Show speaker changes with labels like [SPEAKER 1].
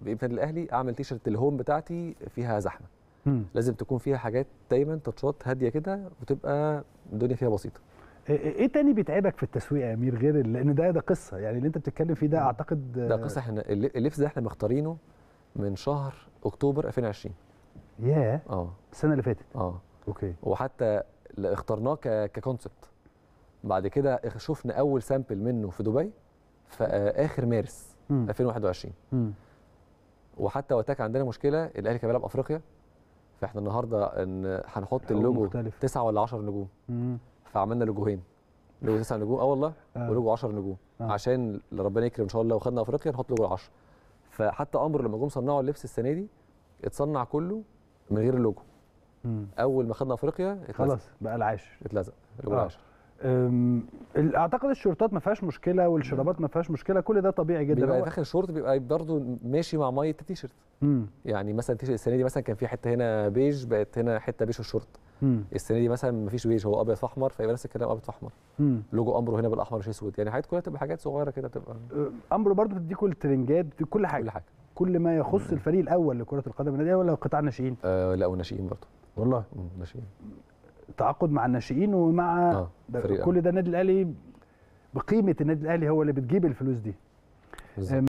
[SPEAKER 1] بامكان الاهلي اعمل تيشرت الهوم بتاعتي فيها زحمه مم. لازم تكون فيها حاجات دايما تاتشات هاديه كده وتبقى الدنيا فيها بسيطه ايه, إيه،, إيه تاني بيتعبك في التسويق
[SPEAKER 2] يا امير غير لان ده ده قصه يعني اللي انت بتتكلم فيه ده مم. اعتقد ده قصه
[SPEAKER 1] احنا اللبس ده احنا مختارينه من شهر اكتوبر 2020 ياه اه السنه اللي فاتت اه اوكي وحتى اخترناه ككونسبت بعد كده شفنا اول سامبل منه في دبي في اخر مارس مم. 2021 مم. وحتى كان عندنا مشكله الاهلي كان بيلعب افريقيا فاحنا النهارده ان هنحط اللوجو مختلف. ولا 10 نجوم فعملنا لوجوهين لوجو تسعه نجوم اه والله آه. ولوجو 10 نجوم آه. عشان ربنا يكرم ان شاء الله وخدنا افريقيا نحط لوجو 10 فحتى امر لما جم صنعوا اللبس السنه دي اتصنع كله من غير اللوجو مم. اول ما خدنا افريقيا اتلزق. خلاص بقى العاشر اتلزق لوجو آه. العاشر
[SPEAKER 2] اعتقد الشورتات ما فيهاش مشكله والشرابات ما فيهاش مشكله كل ده طبيعي جدا بيبقى داخل
[SPEAKER 1] الشورت بيبقى برضه ماشي مع ميه التيشيرت يعني مثلا التيشيرت السنه دي مثلا كان في حته هنا بيج بقت هنا حته بيج الشورت السنه دي مثلا ما فيش بيج هو ابيض واحمر فيبقى نفس الكلام ابيض واحمر لوجو امبرو هنا بالاحمر مش اسود يعني حاجات كلها بتبقى حاجات صغيره كده بتبقى امبرو برضه بتديك كل الترنجات بتديك كل حاجه كل حاجه
[SPEAKER 2] كل ما يخص الفريق الاول لكره القدم النادي ولا قطاع الناشئين؟
[SPEAKER 1] آه لا والناشئين برضه والله ناشئين
[SPEAKER 2] تعاقد مع الناشئين ومع آه. كل ده النادي الاهلي بقيمه النادي الاهلي هو اللي بتجيب الفلوس دي